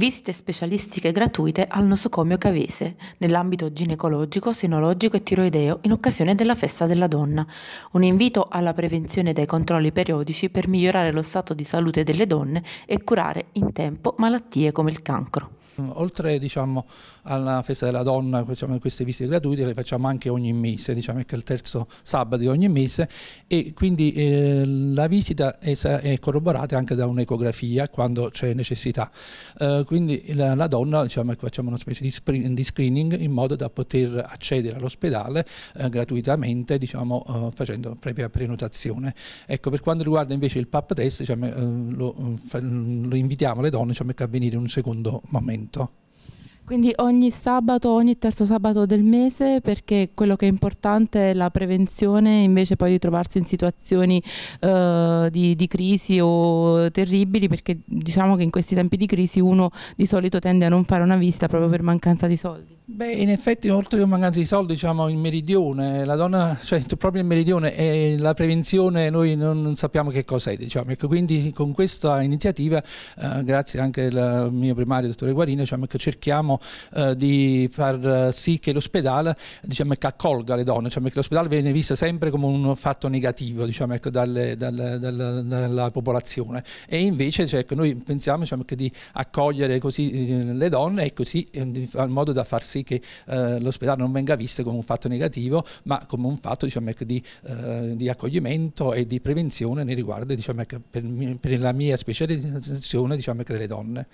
visite specialistiche gratuite al nosocomio Cavese, nell'ambito ginecologico, sinologico e tiroideo in occasione della festa della donna, un invito alla prevenzione dei controlli periodici per migliorare lo stato di salute delle donne e curare in tempo malattie come il cancro. Oltre diciamo, alla festa della donna, diciamo, queste visite gratuite le facciamo anche ogni mese, diciamo che è il terzo sabato di ogni mese e quindi eh, la visita è, è, corroborata anche da un'ecografia quando c'è necessità. Eh, quindi la, la donna diciamo, ecco, facciamo una specie di, screen, di, screening in modo da poter accedere all'ospedale eh, gratuitamente diciamo, eh, facendo previa prenotazione. Ecco, per quanto riguarda invece il PAP test diciamo, eh, lo, eh, lo, invitiamo le donne diciamo, a venire in un secondo momento. Quindi ogni sabato, ogni terzo sabato del mese, perché quello che è importante è la prevenzione, invece poi di trovarsi in situazioni eh, di, di, crisi o terribili, perché diciamo che in questi tempi di crisi uno di solito tende a non fare una visita proprio per mancanza di soldi. Beh, in effetti oltre che mancanza di soldi, diciamo in meridione, la donna, cioè proprio in meridione e la prevenzione noi non, non sappiamo che cos'è, diciamo. Ecco, quindi con questa iniziativa, eh, grazie anche al mio primario, dottore Guarino, diciamo che cerchiamo eh, di far sì che l'ospedale, diciamo, che accolga le donne, diciamo che l'ospedale viene visto sempre come un fatto negativo, diciamo, ecco, dalle, dalle, dalle, dalla popolazione e invece cioè, ecco, noi pensiamo diciamo, che di accogliere così eh, le donne e così eh, in modo da far sì sì che eh, l'ospedale non venga visto come un fatto negativo, ma come un fatto diciamo, ecco, di, eh, di, accoglimento e di prevenzione nei riguardi diciamo, ecco, per, per, la mia specializzazione diciamo, ecco, delle donne.